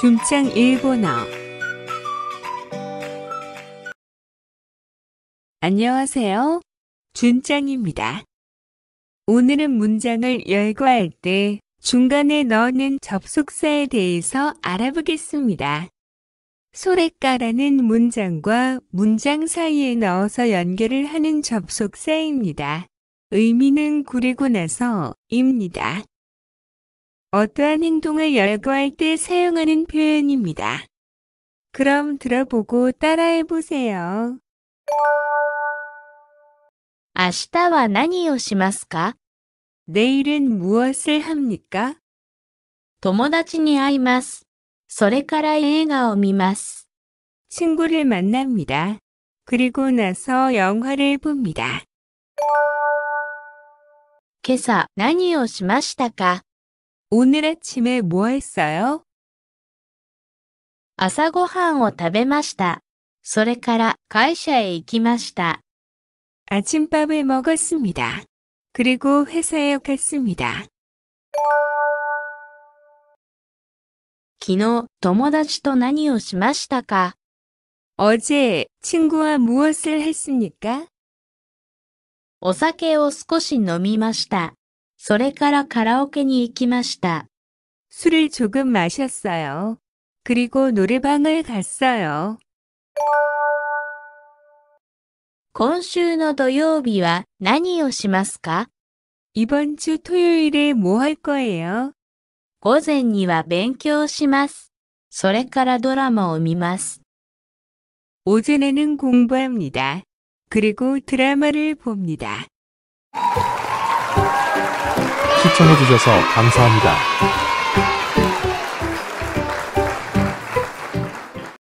중창 일본어 안녕하세요. 준짱입니다. 오늘은 문장을 열거할 때 중간에 넣는 접속사에 대해서 알아보겠습니다. 소래까라는 문장과 문장 사이에 넣어서 연결을 하는 접속사입니다. 의미는 구리고 나서입니다. 어떠한 행동을 열거할 때 사용하는 표현입니다. 그럼 들어보고 따라해 보세요. 明日は何をしますか 내일은 무엇을 합니까? 友達に会います。それから映画を見ます。 친구를 만납니다. 그리고 나서 영화를 봅니다. 今朝何をしましたか오늘아침에뭐했어요朝ごはんを食べました。それから会社へ行きました。아침밥을먹었습니다그리고회사에갔습니다昨日、友達と何をしましたか어제친구와무엇을했습니까お酒を少し飲みました。それからカラオケに行きました。술을조금마셨어 요。 그리고노래방을갔어 요。 今週の土曜日は何をしますか이번주토요일에뭐할거예요午前には勉強します。それからドラマを見ます。오전에는공부합니 다。 그리고드라마를봅니다 시청해주셔서 감사합니다.